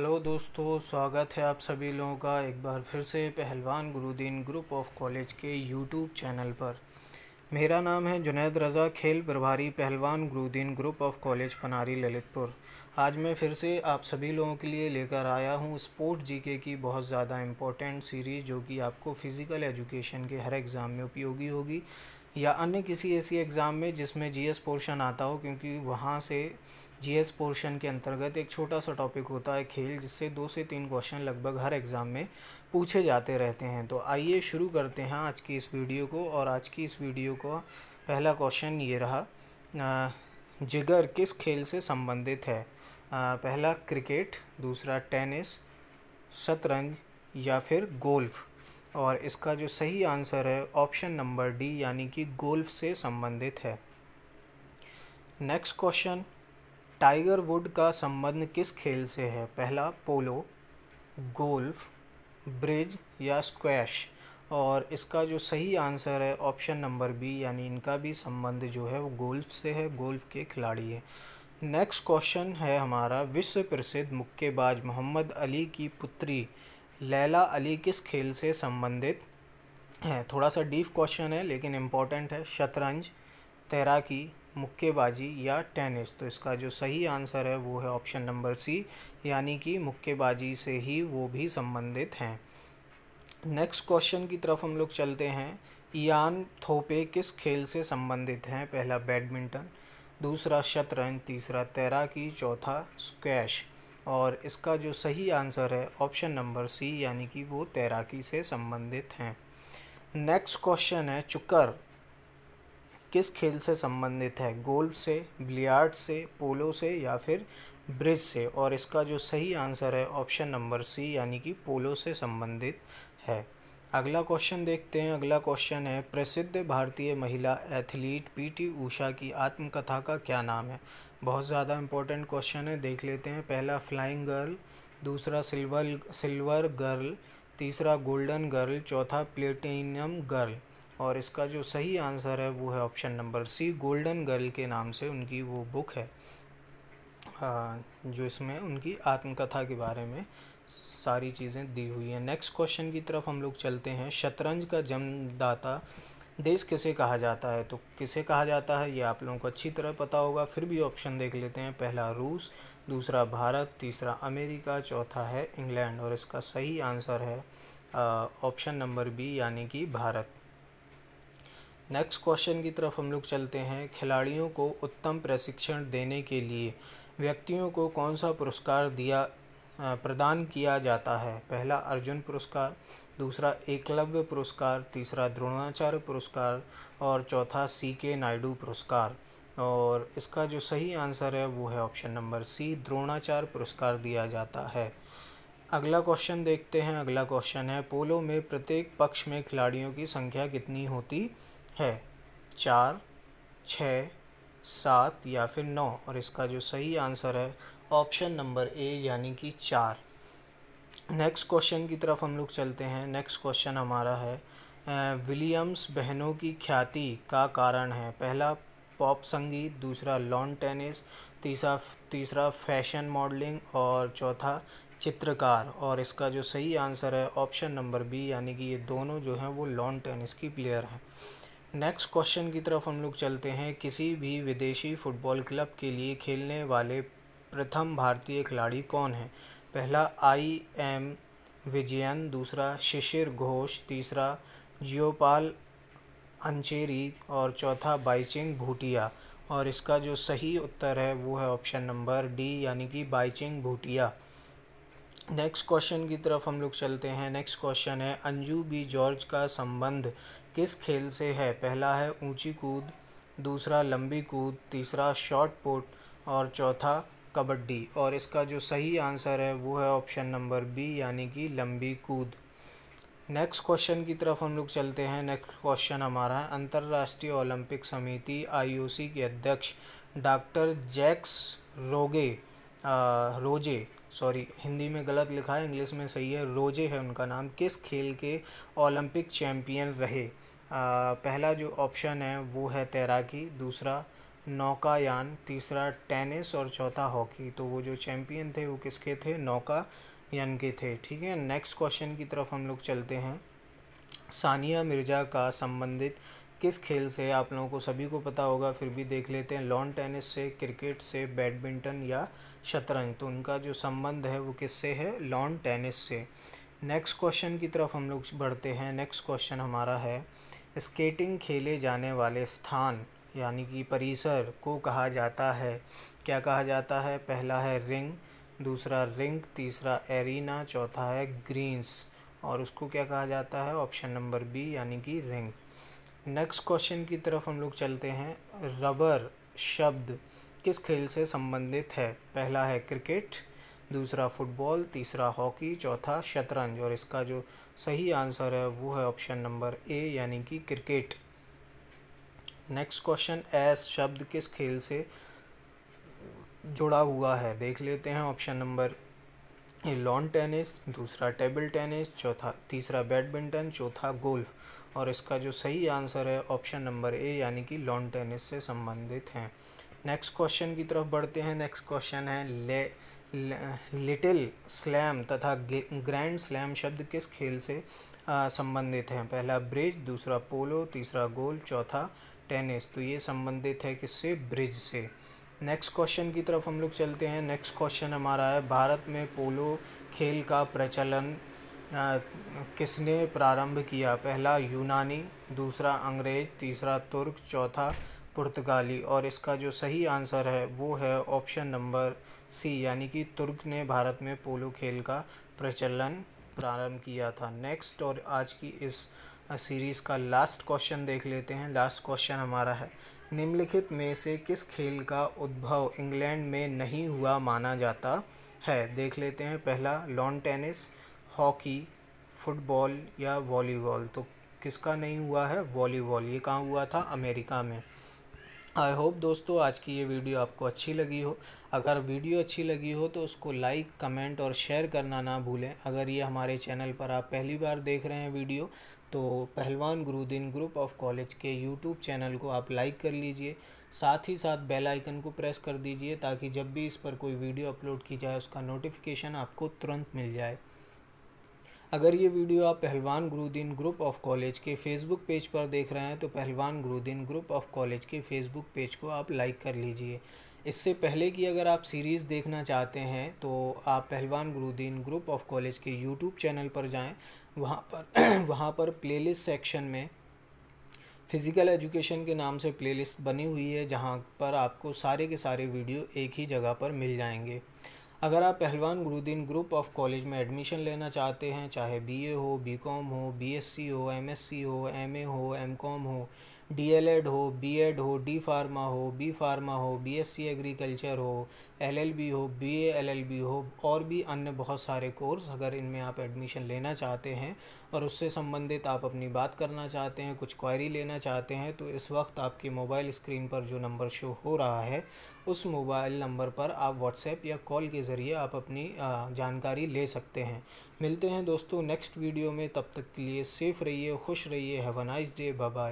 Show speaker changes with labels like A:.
A: hello दोस्तों स्वागत है आप सभी लोगों का एक बार फिर से Pahalwan Gurudeen group of college के यूट्यूब चैनल पर मेरा नाम है जुनेद रज़ा खेल प्रभारी Pahalwan Gurudeen group of college Panari Lalitpur आज मैं फिर से आप सभी लोगों के लिए लेकर आया हूँ स्पोर्ट जीके की बहुत ज़्यादा इम्पोर्टेंट सीरीज़ जो कि आपको फ़िज़िकल एजुकेशन के हर एग्ज़ाम में उपयोगी होगी या अन्य किसी ऐसी एग्ज़ाम में जिसमें जीएस पोर्शन आता हो क्योंकि वहाँ से जीएस पोर्शन के अंतर्गत एक छोटा सा टॉपिक होता है खेल जिससे दो से तीन क्वेश्चन लगभग हर एग्ज़ाम में पूछे जाते रहते हैं तो आइए शुरू करते हैं आज की इस वीडियो को और आज की इस वीडियो का पहला क्वेश्चन ये रहा जिगर किस खेल से संबंधित है पहला क्रिकेट दूसरा टेनिस शतरंज या फिर गोल्फ़ और इसका जो सही आंसर है ऑप्शन नंबर डी यानी कि गोल्फ से संबंधित है नेक्स्ट क्वेश्चन टाइगर वुड का संबंध किस खेल से है पहला पोलो गोल्फ ब्रिज या स्क्वैश और इसका जो सही आंसर है ऑप्शन नंबर बी यानी इनका भी संबंध जो है वो गोल्फ से है गोल्फ के खिलाड़ी है नेक्स्ट क्वेश्चन है हमारा विश्व प्रसिद्ध मुक्केबाज मोहम्मद अली की पुत्री लैला अली किस खेल से संबंधित है थोड़ा सा डीप क्वेश्चन है लेकिन इम्पॉर्टेंट है शतरंज तैराकी मुक्केबाजी या टेनिस तो इसका जो सही आंसर है वो है ऑप्शन नंबर सी यानी कि मुक्केबाजी से ही वो भी संबंधित हैं नेक्स्ट क्वेश्चन की तरफ हम लोग चलते हैं ईयान थोपे किस खेल से संबंधित हैं पहला बैडमिंटन दूसरा शतरंज तीसरा तैराकी चौथा स्क्वैश और इसका जो सही आंसर है ऑप्शन नंबर सी यानी कि वो तैराकी से संबंधित हैं नेक्स्ट क्वेश्चन है चुकर किस खेल से संबंधित है गोल्फ से बिलियार्ड से पोलो से या फिर ब्रिज से और इसका जो सही आंसर है ऑप्शन नंबर सी यानी कि पोलो से संबंधित है अगला क्वेश्चन देखते हैं अगला क्वेश्चन है प्रसिद्ध भारतीय महिला एथलीट पीटी ऊषा की आत्मकथा का क्या नाम है बहुत ज़्यादा इंपॉर्टेंट क्वेश्चन है देख लेते हैं पहला फ्लाइंग गर्ल दूसरा सिल्वर सिल्वर गर्ल तीसरा गोल्डन गर्ल चौथा प्लेटिनम गर्ल और इसका जो सही आंसर है वो है option number C golden girl के नाम से उनकी वो बुक है जो इसमें उनकी आत्मकथा के बारे में सारी चीज़ें दी हुई हैं नेक्स्ट क्वेश्चन की तरफ हम लोग चलते हैं शतरंज का जन्मदाता देश किसे कहा जाता है तो किसे कहा जाता है ये आप लोगों को अच्छी तरह पता होगा फिर भी ऑप्शन देख लेते हैं पहला रूस दूसरा भारत तीसरा अमेरिका चौथा है इंग्लैंड और इसका सही आंसर है ऑप्शन नंबर बी यानी कि भारत नेक्स्ट क्वेश्चन की तरफ हम लोग चलते हैं खिलाड़ियों को उत्तम प्रशिक्षण देने के लिए व्यक्तियों को कौन सा पुरस्कार दिया प्रदान किया जाता है पहला अर्जुन पुरस्कार दूसरा एकलव्य पुरस्कार तीसरा द्रोणाचार्य पुरस्कार और चौथा सी के नायडू पुरस्कार और इसका जो सही आंसर है वो है ऑप्शन नंबर सी द्रोणाचार्य पुरस्कार दिया जाता है अगला क्वेश्चन देखते हैं अगला क्वेश्चन है पोलो में प्रत्येक पक्ष में खिलाड़ियों की संख्या कितनी होती है चार छ सात या फिर नौ और इसका जो सही आंसर है ऑप्शन नंबर ए यानी कि चार नेक्स्ट क्वेश्चन की तरफ हम लोग चलते हैं नेक्स्ट क्वेश्चन हमारा है विलियम्स बहनों की ख्याति का कारण है पहला पॉप संगीत दूसरा लॉन टेनिस तीसरा तीसरा फैशन मॉडलिंग और चौथा चित्रकार और इसका जो सही आंसर है ऑप्शन नंबर बी यानी कि ये दोनों जो हैं वो लॉन टेनिस की प्लेयर हैं नेक्स्ट क्वेश्चन की तरफ हम लोग चलते हैं किसी भी विदेशी फुटबॉल क्लब के लिए खेलने वाले प्रथम भारतीय खिलाड़ी कौन हैं पहला आई एम विजयन दूसरा शिशिर घोष तीसरा जियोपाल अंचेरी और चौथा बाइचिंग भूटिया और इसका जो सही उत्तर है वो है ऑप्शन नंबर डी यानी कि बाइचिंग भूटिया नेक्स्ट क्वेश्चन की तरफ हम लोग चलते हैं नेक्स्ट क्वेश्चन है अंजू बी जॉर्ज का संबंध किस खेल से है पहला है ऊंची कूद दूसरा लंबी कूद तीसरा शॉर्ट पुट और चौथा कबड्डी और इसका जो सही आंसर है वो है ऑप्शन नंबर बी यानी कि लंबी कूद नेक्स्ट क्वेश्चन की तरफ हम लोग चलते हैं नेक्स्ट क्वेश्चन हमारा है अंतर्राष्ट्रीय ओलंपिक समिति आईओसी के अध्यक्ष डॉक्टर जैक्स रोगे रोजे सॉरी हिंदी में गलत लिखा है इंग्लिश में सही है रोजे है उनका नाम किस खेल के ओलंपिक चैम्पियन रहे आ, पहला जो ऑप्शन है वो है तैराकी दूसरा नौकायान तीसरा टेनिस और चौथा हॉकी तो वो जो चैम्पियन थे वो किसके थे नौका यान के थे ठीक है नेक्स्ट क्वेश्चन की तरफ हम लोग चलते हैं सानिया मिर्ज़ा का संबंधित किस खेल से आप लोगों को सभी को पता होगा फिर भी देख लेते हैं लॉन टेनिस से क्रिकेट से बैडमिंटन या शतरंज तो उनका जो संबंध है वो किससे है लॉन टेनिस से नेक्स्ट क्वेश्चन की तरफ हम लोग बढ़ते हैं नेक्स्ट क्वेश्चन हमारा है स्केटिंग खेले जाने वाले स्थान यानी कि परिसर को कहा जाता है क्या कहा जाता है पहला है रिंग दूसरा रिंग तीसरा एरिना चौथा है ग्रीन्स और उसको क्या कहा जाता है ऑप्शन नंबर बी यानी कि रिंग नेक्स्ट क्वेश्चन की तरफ हम लोग चलते हैं रबर शब्द किस खेल से संबंधित है पहला है क्रिकेट दूसरा फुटबॉल तीसरा हॉकी चौथा शतरंज और इसका जो सही आंसर है वो है ऑप्शन नंबर ए यानी कि क्रिकेट नेक्स्ट क्वेश्चन एस शब्द किस खेल से जुड़ा हुआ है देख लेते हैं ऑप्शन नंबर लॉन टेनिस दूसरा टेबल टेनिस चौथा तीसरा बैडमिंटन चौथा गोल्फ और इसका जो सही आंसर है ऑप्शन नंबर ए यानी कि लॉन टेनिस से संबंधित हैं नेक्स्ट क्वेश्चन की तरफ बढ़ते हैं नेक्स्ट क्वेश्चन है ले, लिटिल स्लैम तथा ग्रैंड स्लैम शब्द किस खेल से संबंधित हैं पहला ब्रिज दूसरा पोलो तीसरा गोल्फ चौथा टेनिस तो ये संबंधित है किससे ब्रिज से नेक्स्ट क्वेश्चन की तरफ हम लोग चलते हैं नेक्स्ट क्वेश्चन हमारा है भारत में पोलो खेल का प्रचलन आ, किसने प्रारंभ किया पहला यूनानी दूसरा अंग्रेज तीसरा तुर्क चौथा पुर्तगाली और इसका जो सही आंसर है वो है ऑप्शन नंबर सी यानी कि तुर्क ने भारत में पोलो खेल का प्रचलन प्रारंभ किया था नेक्स्ट और आज की इस सीरीज़ का लास्ट क्वेश्चन देख लेते हैं लास्ट क्वेश्चन हमारा है निम्नलिखित में से किस खेल का उद्भव इंग्लैंड में नहीं हुआ माना जाता है देख लेते हैं पहला लॉन टेनिस हॉकी फुटबॉल या वॉलीबॉल तो किसका नहीं हुआ है वॉलीबॉल ये कहाँ हुआ था अमेरिका में आई होप दोस्तों आज की ये वीडियो आपको अच्छी लगी हो अगर वीडियो अच्छी लगी हो तो उसको लाइक कमेंट और शेयर करना ना भूलें अगर ये हमारे चैनल पर आप पहली बार देख रहे हैं वीडियो तो Pahalwan Gurudeen group of college के यूट्यूब चैनल को आप लाइक कर लीजिए साथ ही साथ बेल आइकन को प्रेस कर दीजिए ताकि जब भी इस पर कोई वीडियो अपलोड की जाए उसका नोटिफिकेशन आपको तुरंत मिल जाए अगर ये वीडियो आप Pahalwan Gurudeen group of college के फेसबुक पेज पर देख रहे हैं तो Pahalwan Gurudeen group of college के फेसबुक पेज को आप लाइक कर लीजिए इससे पहले कि अगर आप सीरीज़ देखना चाहते हैं तो आप Pahalwan Gurudeen group of college के यूट्यूब चैनल पर जाएं वहाँ पर वहाँ पर प्लेलिस्ट सेक्शन में फ़िज़िकल एजुकेशन के नाम से प्लेलिस्ट बनी हुई है जहाँ पर आपको सारे के सारे वीडियो एक ही जगह पर मिल जाएंगे अगर आप Pahalwan Gurudeen group of college में एडमिशन लेना चाहते हैं चाहे बीए हो बीकॉम हो बीएससी हो एमएससी हो एमए हो एमकॉम हो डीएलएड हो बीएड हो डी फार्मा हो बी फार्मा हो बीएससी एग्रीकल्चर हो एलएलबी हो बीए एलएलबी हो और भी अन्य बहुत सारे कोर्स अगर इनमें आप एडमिशन लेना चाहते हैं और उससे संबंधित आप अपनी बात करना चाहते हैं कुछ क्वायरी लेना चाहते हैं तो इस वक्त आपके मोबाइल स्क्रीन पर जो नंबर शो हो रहा है उस मोबाइल नंबर पर आप व्हाट्सएप या कॉल के ज़रिए आप अपनी जानकारी ले सकते हैं मिलते हैं दोस्तों नेक्स्ट वीडियो में तब तक के लिए सेफ़ रहिए खुश रहिए have a nice day bye